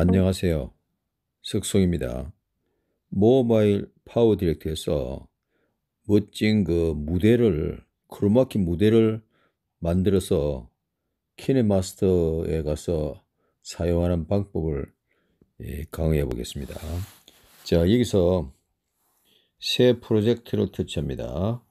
안녕하세요. 석송입니다. 모바일 파워 디렉트에서 멋진 그 무대를 크로마키 무대를 만들어서 키네마스터에 가서 사용하는 방법을 예, 강의해 보겠습니다. 자 여기서 새프로젝트로 터치합니다.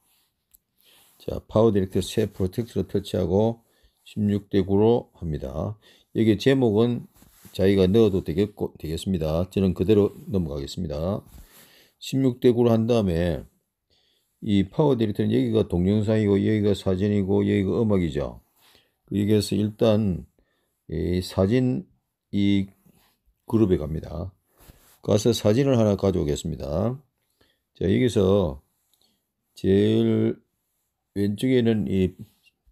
자 파워 디렉트 새프로젝트로 터치하고 16대 9로 합니다. 여기 제목은 자기가 넣어도 되겠고, 되겠습니다. 저는 그대로 넘어가겠습니다. 16대 9로 한 다음에 이 파워 디렉터는 여기가 동영상이고 여기가 사진이고 여기가 음악이죠. 여기에서 일단 이 사진 이 그룹에 갑니다. 가서 사진을 하나 가져오겠습니다. 자, 여기서 제일 왼쪽에는 이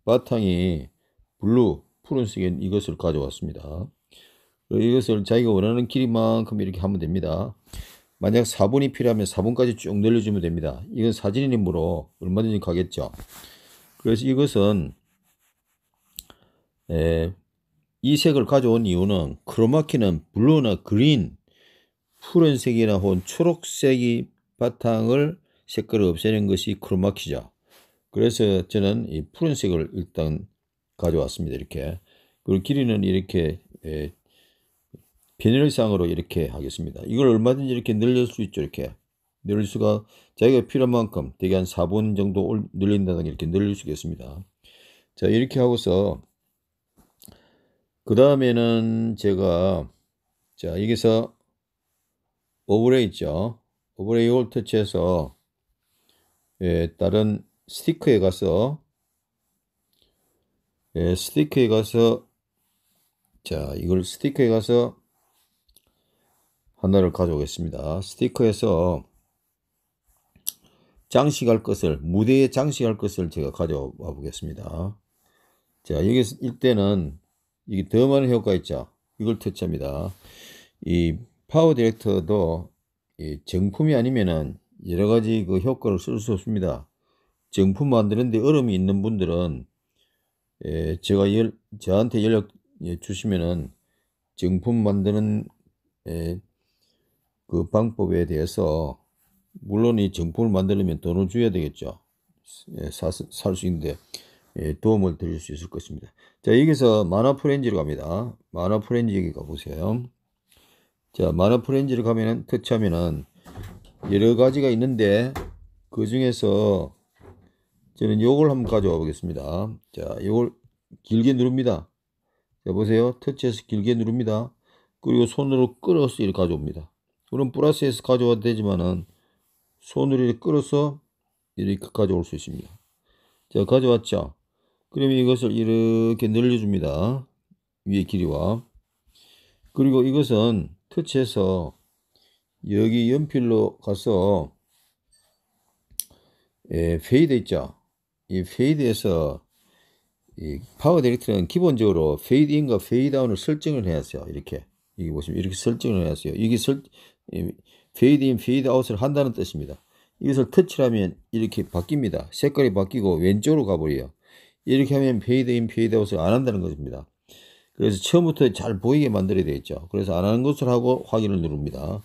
바탕이 블루, 푸른색인 이것을 가져왔습니다. 이것을 자기가 원하는 길이만큼 이렇게 하면 됩니다. 만약 4분이 필요하면 4분까지 쭉 늘려주면 됩니다. 이건 사진이므로 얼마든지 가겠죠. 그래서 이것은 에, 이 색을 가져온 이유는 크로마키는 블루나 그린, 푸른색이나 혹은 초록색이 바탕을 색깔을 없애는 것이 크로마키죠. 그래서 저는 이 푸른색을 일단 가져왔습니다. 이렇게. 그리고 길이는 이렇게 에, 비닐상으로 이렇게 하겠습니다. 이걸 얼마든지 이렇게 늘릴 수 있죠. 이렇게 늘릴 수가 자기가 필요한 만큼 대개 한 4분 정도 늘린다는가 이렇게 늘릴 수 있겠습니다. 자 이렇게 하고서 그 다음에는 제가 자 여기서 오버레이 있죠. 오버레 이걸 터치해서 예, 다른 스티커에 가서 예, 스티커에 가서 자 이걸 스티커에 가서 하나를 가져오겠습니다. 스티커에서 장식할 것을 무대에 장식할 것을 제가 가져와 보겠습니다. 자 여기 서 이때는 이게 더 많은 효과 있죠. 이걸 퇴치합니다이 파워 디렉터도 이 정품이 아니면은 여러 가지 그 효과를 쓸 수 없습니다. 정품 만드는데 어려움이 있는 분들은 예, 제가 열, 저한테 연락 예, 주시면은 정품 만드는 예, 그 방법에 대해서 물론 이 정품을 만들려면 돈을 줘야 되겠죠. 예, 살수 있는데 예, 도움을 드릴 수 있을 것입니다. 자 여기서 마나 프렌즈로 갑니다. 마나 프렌즈 여기 가보세요. 자마나 프렌즈를 가면은 터치하면은 여러 가지가 있는데 그 중에서 저는 요걸 한번 가져와 보겠습니다. 자 요걸 길게 누릅니다. 자 보세요. 터치해서 길게 누릅니다. 그리고 손으로 끌어서 이렇게 가져옵니다. 그럼 플러스 에서 가져와도 되지만은 손으로 이렇게 끌어서 이렇게 가져올 수 있습니다. 자 가져왔죠. 그러면 이것을 이렇게 늘려줍니다. 위에 길이와 그리고 이것은 터치해서 여기 연필로 가서 예, 페이드 있죠. 이 페이드에서 이 파워 디렉트는 기본적으로 페이드 인과 페이드 아웃을 설정을 해야 돼요. 이렇게. 여기 보시면 이렇게 설정을 해야 돼요. 이게 설, 페이드 인 페이드 아웃을 한다는 뜻입니다. 이것을 터치하면 이렇게 바뀝니다. 색깔이 바뀌고 왼쪽으로 가버려요. 이렇게 하면 페이드 인 페이드 아웃을 안 한다는 것입니다. 그래서 처음부터 잘 보이게 만들어야 되겠죠. 그래서 안 하는 것을 하고 확인을 누릅니다.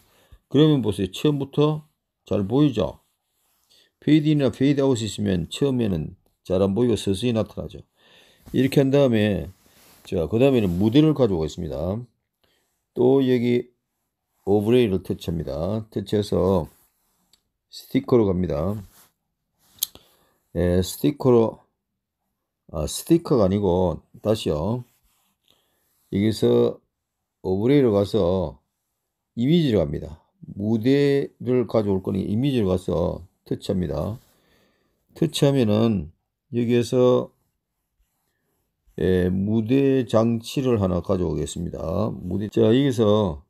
그러면 보세요. 처음부터 잘 보이죠? 페이드인이나 페이드아웃이 있으면 처음에는 잘 안 보이고 서서히 나타나죠. 이렇게 한 다음에 자, 그 다음에는 무대를 가져오겠습니다. 또 여기 오브레이로퇴치합니다퇴치해서 스티커로 갑니다. 예, 스티커로 아, 스티커가 아니고 다시요. 여기서 오브레이로 가서 이미지로 갑니다. 무대를 가져올 거니 이미지로 가서 터치합니다. 터치하면은 여기에서 예, 무대 장치를 하나 가져오겠습니다. 무대 자 여기서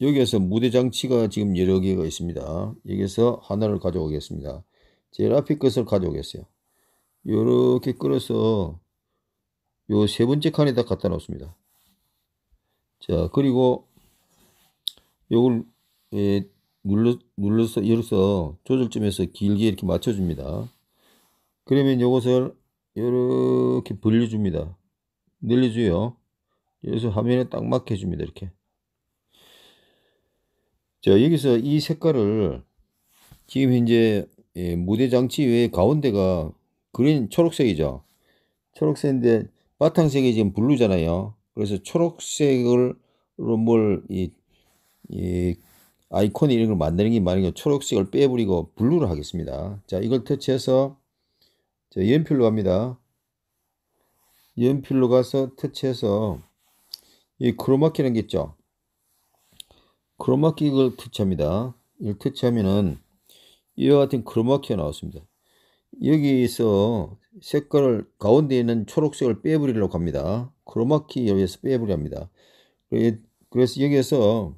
여기에서 무대 장치가 지금 여러 개가 있습니다. 여기서 하나를 가져오겠습니다. 제일 앞에 것을 가져오겠어요. 이렇게 끌어서 요 세 번째 칸에다 갖다 놓습니다. 자, 그리고 요걸 예, 눌러, 눌러서, 열어서 조절점에서 길게 이렇게 맞춰줍니다. 그러면 요것을 이렇게 벌려줍니다. 늘려줘요. 여기서 화면에 딱 맞게 해줍니다. 이렇게. 자, 여기서 이 색깔을 지금 현재 예, 무대 장치 외에 가운데가 그린 초록색이죠. 초록색인데 바탕색이 지금 블루잖아요. 그래서 초록색으로 뭘, 이, 이 아이콘 이런 걸 만드는 게 만약에 초록색을 빼버리고 블루를 하겠습니다. 자, 이걸 터치해서 자, 연필로 갑니다. 연필로 가서 터치해서 이 크로마키라는 게 있죠. 크로마키를 터치합니다. 이걸 터치하면은 이와 같은 크로마키가 나왔습니다. 여기서 색깔을 가운데 있는 초록색을 빼버리려고 합니다. 크로마키에 의해서 빼버려 합니다. 그래서 여기에서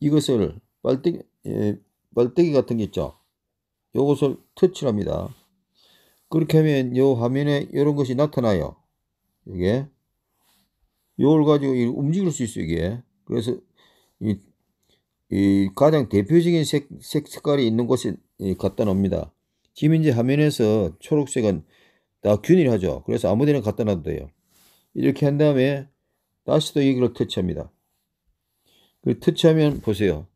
이것을 빨대기, 예, 빨대기 같은 게 있죠. 요것을 터치를 합니다. 그렇게 하면 요 화면에 이런 것이 나타나요. 이게 요걸 가지고 움직일 수 있어요. 이게 그래서 이, 이 가장 대표적인 색, 색 색깔이 있는 곳에 예, 갖다 놉니다. 지금 이제 화면에서 초록색은 다 균일하죠. 그래서 아무 데나 갖다 놔도 돼요. 이렇게 한 다음에 다시 또 여기를 터치합니다. 그 터치하면 보세요.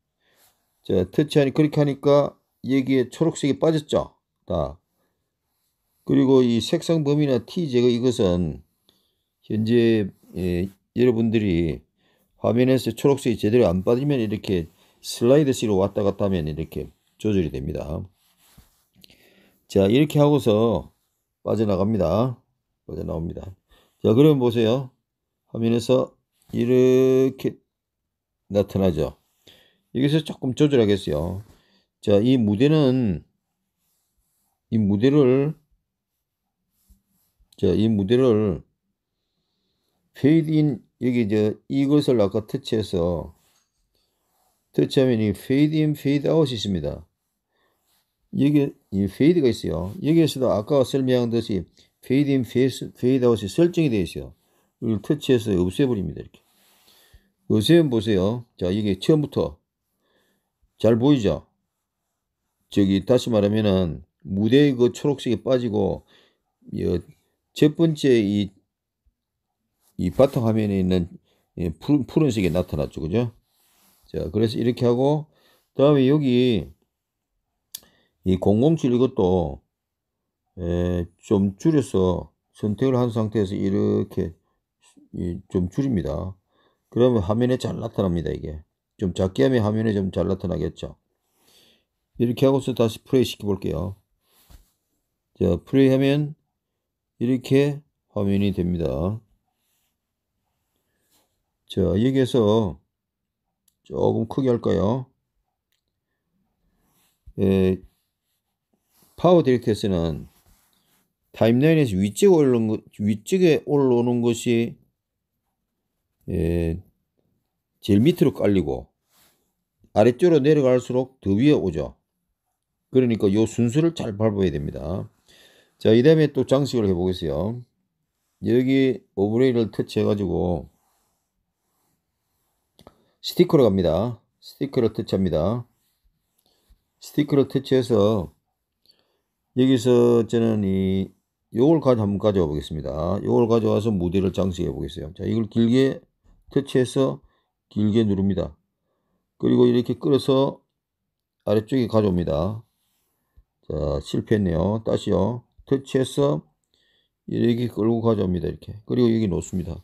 자, 터치하니 그렇게 하니까 여기에 초록색이 빠졌죠. 다. 그리고 이 색상 범위나 T 제거 이것은 현재 예, 여러분들이 화면에서 초록색이 제대로 안 빠지면 이렇게 슬라이드식으로 왔다 갔다 하면 이렇게 조절이 됩니다. 자 이렇게 하고서 빠져나갑니다. 빠져나옵니다. 자 그러면 보세요. 화면에서 이렇게 나타나죠. 여기서 조금 조절하겠어요. 자 이 무대는 이 무대를 자 이 무대를 페이드인 여기 이제 이것을 아까 터치해서 터치하면 이 fade in, fade out이 있습니다. 여기 이 fade가 있어요. 여기에서도 아까 설명한 듯이 fade in, f a d fade out이 설정이 되어 있어요. 이걸 터치해서 없애버립니다. 이렇게. 없애면 보세요. 자, 이게 처음부터 잘 보이죠? 저기 다시 말하면은 무대의 그 초록색이 빠지고 첫 번째 이이 바탕화면에 있는 예, 푸른, 색이 나타났죠. 그죠? 자, 그래서 이렇게 하고, 그 다음에 여기 이007 이것도 예, 좀 줄여서 선택을 한 상태에서 이렇게 좀 줄입니다. 그러면 화면에 잘 나타납니다. 이게 좀 작게 하면 화면에 좀 잘 나타나겠죠. 이렇게 하고서 다시 플레이 시켜 볼게요. 자, 플레이 하면 이렇게 화면이 됩니다. 자, 여기에서 조금 크게 할까요? 에, 예, 파워 디렉트에서는 타임라인에서 위쪽에 올라오는, 것, 위쪽에 올라오는 것이 에, 예, 제일 밑으로 깔리고 아래쪽으로 내려갈수록 더 위에 오죠. 그러니까 요 순서를 잘 밟아야 됩니다. 자, 이 다음에 또 장식을 해보겠어요. 여기 오브레이를 터치해가지고 스티커로 갑니다. 스티커로퇴치합니다스티커로퇴치해서 여기서 저는 이 요걸 가져 한번 가져와 보겠습니다. 요걸 가져와서 무대를 장식해 보겠어요. 자, 이걸 길게 퇴치해서 길게 누릅니다. 그리고 이렇게 끌어서 아래쪽에 가져옵니다. 자, 실패했네요. 다시요. 퇴치해서 이렇게 끌고 가져옵니다. 이렇게. 그리고 여기 놓습니다.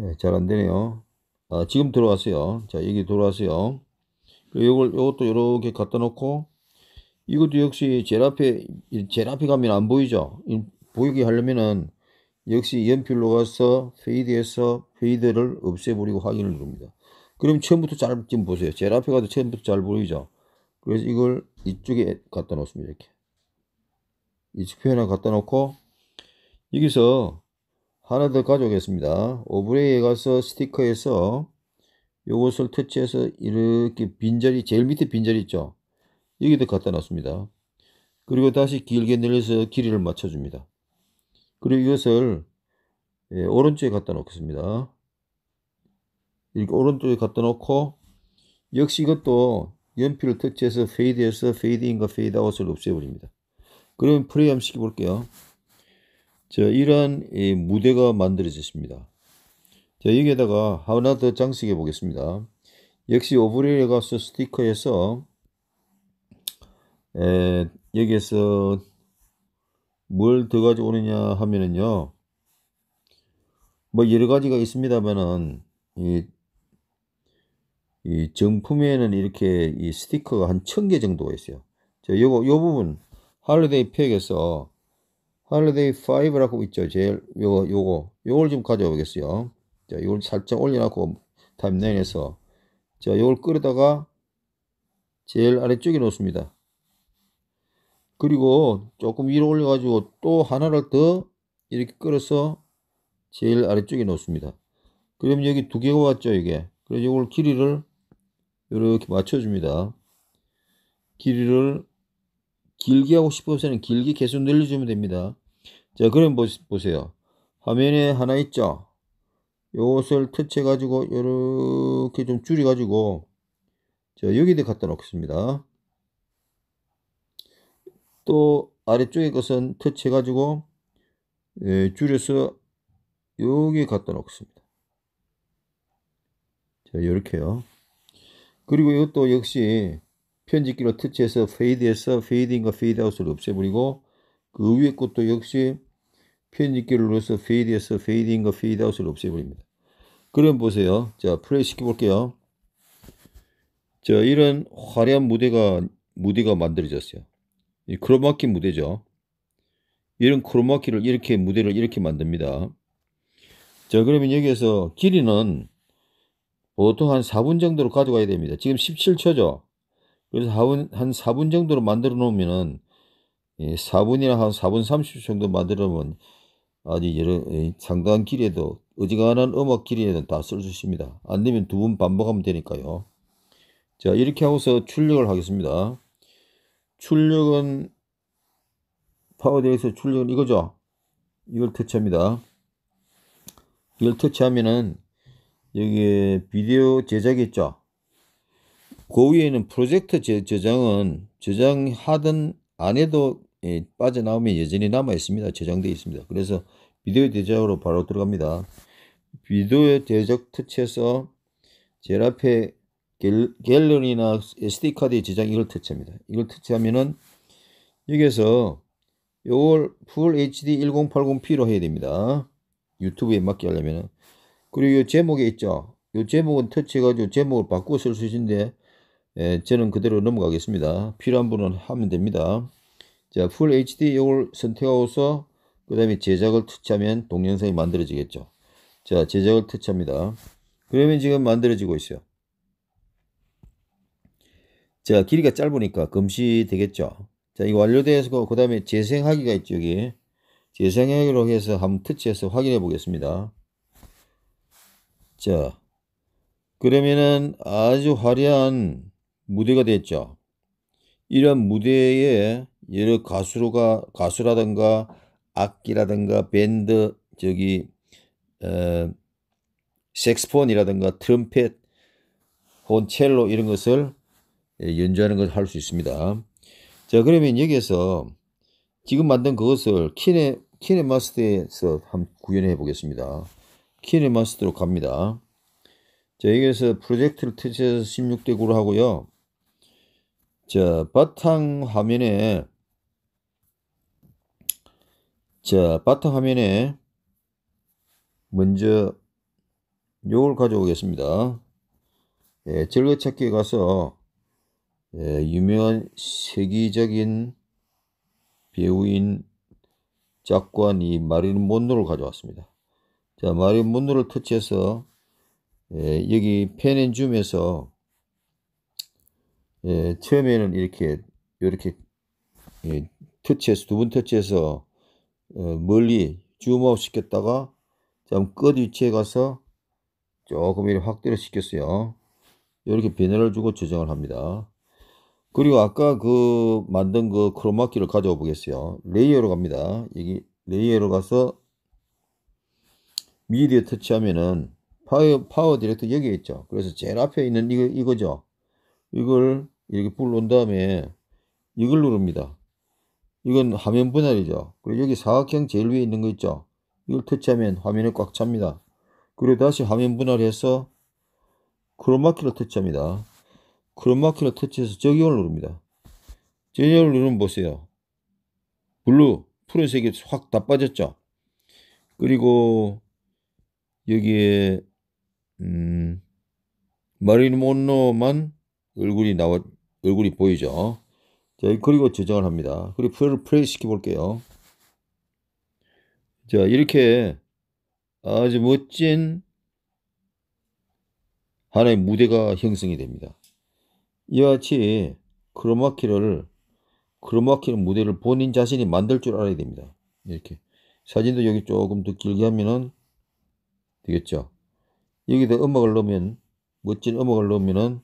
예, 잘 안되네요. 아, 지금 들어왔어요. 자, 여기 들어왔어요. 요걸, 요것도 이렇게 갖다 놓고, 이것도 역시 제일 앞에, 제일 앞에 가면 안 보이죠? 보이게 하려면은, 역시 연필로 가서 페이드에서 페이드를 없애버리고 확인을 누릅니다. 그럼 처음부터 잘, 지금 보세요. 제일 앞에 가도 처음부터 잘 보이죠? 그래서 이걸 이쪽에 갖다 놓습니다. 이렇게. 이쪽 표현을 갖다 놓고, 여기서 하나 더 가져오겠습니다. 오브레이에 가서 스티커에서 요것을 터치해서 이렇게 빈자리 제일 밑에 빈자리 있죠. 여기도 갖다 놨습니다. 그리고 다시 길게 늘려서 길이를 맞춰줍니다. 그리고 이것을 예, 오른쪽에 갖다 놓겠습니다. 이렇게 오른쪽에 갖다 놓고 역시 이것도 연필을 터치해서 페이드해서 페이드인과 페이드아웃을 없애버립니다. 그러면 프레임 시켜볼게요. 자, 이러한 무대가 만들어졌습니다. 자, 여기에다가 하나 더 장식해 보겠습니다. 역시 오브레에 가서 스티커에서 에, 여기에서 뭘 더 가져오느냐 하면은요 뭐 여러 가지가 있습니다만은 이, 이 정품에는 이렇게 이 스티커가 한 천 개 정도가 있어요. 자, 요거 요 부분 할리데이 팩에서 holiday 5라고 있죠. 제일 요거 요거 요걸 좀 가져오겠어요. 자, 요걸 살짝 올려놓고 타임라인에서 자, 요걸 끌어다가 제일 아래쪽에 놓습니다. 그리고 조금 위로 올려가지고 또 하나를 더 이렇게 끌어서 제일 아래쪽에 놓습니다. 그럼 여기 두 개가 왔죠, 이게. 그래서 이걸 길이를 이렇게 맞춰줍니다. 길이를 길게 하고 싶어서는 길게 계속 늘려주면 됩니다. 자, 그럼 보세요. 화면에 하나 있죠? 요것을 터치해 가지고 이렇게 좀 줄여 가지고 자, 여기다 갖다 놓겠습니다. 또 아래쪽에 것은 터치해 가지고 예, 줄여서 여기에 갖다 놓겠습니다. 자, 이렇게요. 그리고 이것도 역시 편집기로 터치해서 페이드해서 페이드인과 페이드아웃을 없애버리고 그 위에 것도 역시 편집기로서 페이드에서 페이드인과 페이드아웃을 없애버립니다. 그럼 보세요. 자, 플레이 시켜볼게요. 자, 이런 화려한 무대가, 무대가 만들어졌어요. 이 크로마키 무대죠. 이런 크로마키를 이렇게, 무대를 이렇게 만듭니다. 자, 그러면 여기에서 길이는 보통 한 4분 정도로 가져가야 됩니다. 지금 17초죠. 그래서 한, 한 4분 정도로 만들어 놓으면은 4분이나 예, 한 4분 30초 정도 만들어 놓으면 아주 여러 상당한 길에도 어지간한 음악 길이에는 다 쓸 수 있습니다. 안 되면 두 번 반복하면 되니까요. 자 이렇게 하고서 출력을 하겠습니다. 출력은 파워데이에서 출력은 이거죠. 이걸 터치합니다. 이걸 터치하면은 여기에 비디오 제작이 있죠. 그 위에는 프로젝트 제, 저장은 저장하든 안 해도 예, 빠져나오면 여전히 남아 있습니다. 저장되어 있습니다. 그래서 비디오 대작으로 바로 들어갑니다. 비디오 대작 터치해서 제일 앞에 갤, 갤러리나 SD카드의 저장 이걸 터치합니다. 이걸 터치하면은 여기에서 이걸 Full HD 1080p로 해야 됩니다. 유튜브에 맞게 하려면은. 그리고 이 제목에 있죠. 이 제목은 터치해가지고 제목을 바꾸어 쓸 수 있는데 예, 저는 그대로 넘어가겠습니다. 필요한 분은 하면 됩니다. 자, 풀 HD 이걸 선택하고서 그 다음에 제작을 터치하면 동영상이 만들어지겠죠. 자, 제작을 터치합니다. 그러면 지금 만들어지고 있어요. 자, 길이가 짧으니까 금시 되겠죠. 자, 이거 완료되어서그 다음에 재생하기가 있죠, 여기. 재생하기로 해서 한번 터치해서 확인해 보겠습니다. 자, 그러면은 아주 화려한 무대가 됐죠. 이런 무대에 여러 가수로가 가수라든가 악기라든가 밴드 저기 어, 색스폰이라든가 트럼펫 혹은 첼로 이런 것을 예, 연주하는 것을 할 수 있습니다. 자 그러면 여기에서 지금 만든 그것을 키네 키네마스터에서 한번 구현해 보겠습니다. 키네마스터로 갑니다. 자 여기에서 프로젝트를 터치해서 16대 9로 하고요. 자 바탕 화면에 자, 바탕 화면에 먼저 요걸 가져오겠습니다. 예, 즐거찾기에 가서 예, 유명한 세계적인 배우인 작관 이 마린 몬노를 가져왔습니다. 자, 마린 몬노를 터치해서 예, 여기 펜앤줌에서 예, 처음에는 이렇게 이렇게 예, 터치해서 두 번 터치해서 어, 멀리 줌아웃 시켰다가 좀끝 위치에 가서 조금 이렇게 확대를 시켰어요. 이렇게 변화를 주고 저장을 합니다. 그리고 아까 그 만든 그 크로마키를 가져와 보겠어요. 레이어로 갑니다. 여기 레이어로 가서 미디어 터치하면은 파워, 파워 디렉터 여기에 있죠. 그래서 제일 앞에 있는 이거, 이거죠. 이걸 이렇게 불러온 다음에 이걸 누릅니다. 이건 화면 분할이죠. 그리고 여기 사각형 제일 위에 있는 거 있죠. 이걸 터치하면 화면이 꽉 찹니다. 그리고 다시 화면 분할해서 크로마키를 터치합니다. 크로마키를 터치해서 적용을 누릅니다. 적용을 누르면 보세요. 블루, 푸른색이 확 다 빠졌죠. 그리고 여기에 음, 마린 리 몬로만 얼굴이 나와 얼굴이 보이죠. 자, 그리고 저장을 합니다. 그리고 플레이, 플레이 시켜볼게요. 자, 이렇게 아주 멋진 하나의 무대가 형성이 됩니다. 이와 같이 크로마키를 크로마키는 무대를 본인 자신이 만들 줄 알아야 됩니다. 이렇게 사진도 여기 조금 더 길게 하면은 되겠죠. 여기다 음악을 넣으면 멋진 음악을 넣으면은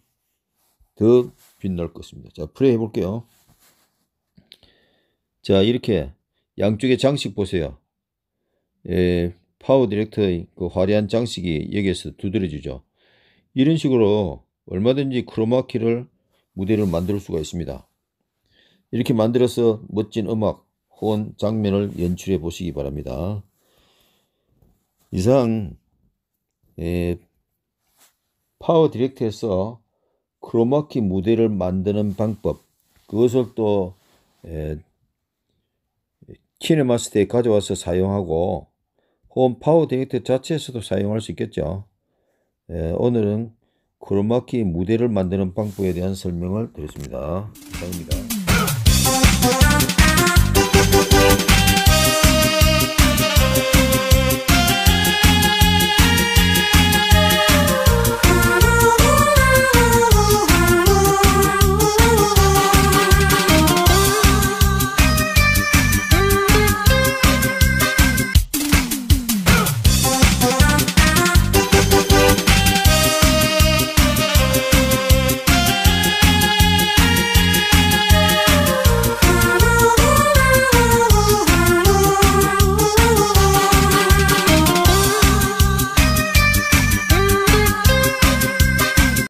더 빛날 것입니다. 자 플레이 해볼게요. 자 이렇게 양쪽의 장식 보세요. 예, 파워 디렉터의 그 화려한 장식이 여기에서 두드려지죠. 이런 식으로 얼마든지 크로마키를 무대를 만들 수가 있습니다. 이렇게 만들어서 멋진 음악 혹은 장면을 연출해 보시기 바랍니다. 이상 예, 파워 디렉터에서 크로마키 무대를 만드는 방법 그것을 또 예, 키네마스터에 가져와서 사용하고 홈 파워 디렉터 자체에서도 사용할 수 있겠죠. 예, 오늘은 크로마키 무대를 만드는 방법에 대한 설명을 드렸습니다. 감사합니다.